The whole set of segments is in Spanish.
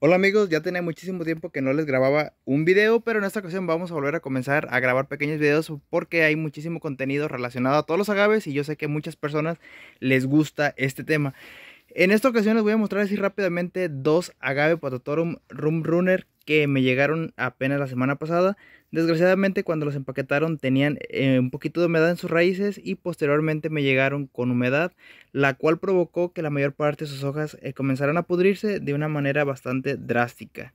Hola amigos, ya tenía muchísimo tiempo que no les grababa un video, pero en esta ocasión vamos a volver a comenzar a grabar pequeños videos porque hay muchísimo contenido relacionado a todos los agaves y yo sé que muchas personas les gusta este tema. En esta ocasión les voy a mostrar así rápidamente dos agave Patotorum Rum Runner que me llegaron apenas la semana pasada. Desgraciadamente cuando los empaquetaron tenían eh, un poquito de humedad en sus raíces y posteriormente me llegaron con humedad, la cual provocó que la mayor parte de sus hojas eh, comenzaron a pudrirse de una manera bastante drástica.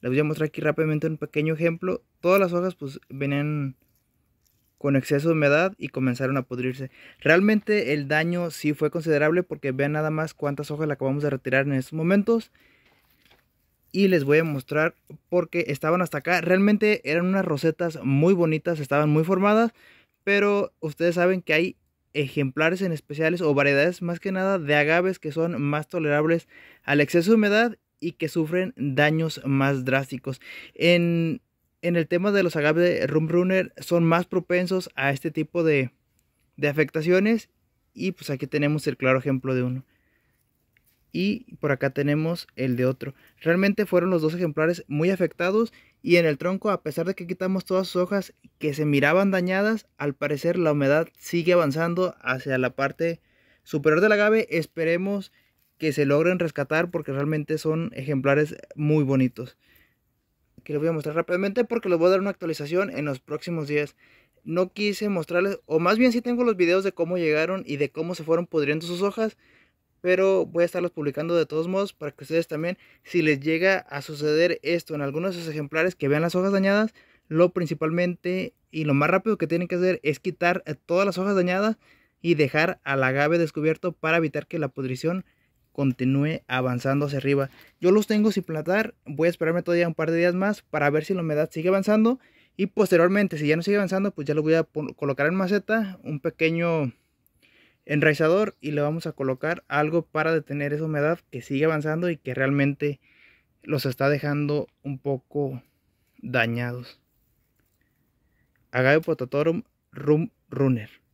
Les voy a mostrar aquí rápidamente un pequeño ejemplo. Todas las hojas pues venían con exceso de humedad y comenzaron a pudrirse. Realmente el daño sí fue considerable porque vean nada más cuántas hojas le acabamos de retirar en estos momentos y les voy a mostrar porque estaban hasta acá. Realmente eran unas rosetas muy bonitas, estaban muy formadas, pero ustedes saben que hay ejemplares en especiales o variedades más que nada de agaves que son más tolerables al exceso de humedad y que sufren daños más drásticos. En, el tema de los agaves de Runner son más propensos a este tipo de afectaciones y pues aquí tenemos el claro ejemplo de uno y por acá tenemos el de otro. Realmente fueron los dos ejemplares muy afectados y en el tronco, a pesar de que quitamos todas sus hojas que se miraban dañadas, al parecer la humedad sigue avanzando hacia la parte superior del agave. Esperemos que se logren rescatar porque realmente son ejemplares muy bonitos. Que les voy a mostrar rápidamente porque les voy a dar una actualización en los próximos días no quise mostrarles, o más bien sí tengo los videos de cómo llegaron y de cómo se fueron pudriendo sus hojas, pero voy a estarlos publicando de todos modos para que ustedes también, si les llega a suceder esto en algunos de sus ejemplares que vean las hojas dañadas, lo principalmente y lo más rápido que tienen que hacer es quitar eh, todas las hojas dañadas y dejar al agave descubierto para evitar que la pudrición continúe avanzando hacia arriba. Yo los tengo sin plantar, voy a esperarme todavía un par de días más para ver si la humedad sigue avanzando y posteriormente si ya no sigue avanzando pues ya lo voy a colocar en maceta un pequeño enraizador y le vamos a colocar algo para detener esa humedad que sigue avanzando y que realmente los está dejando un poco dañados. Agave Potatorum Rum Runner.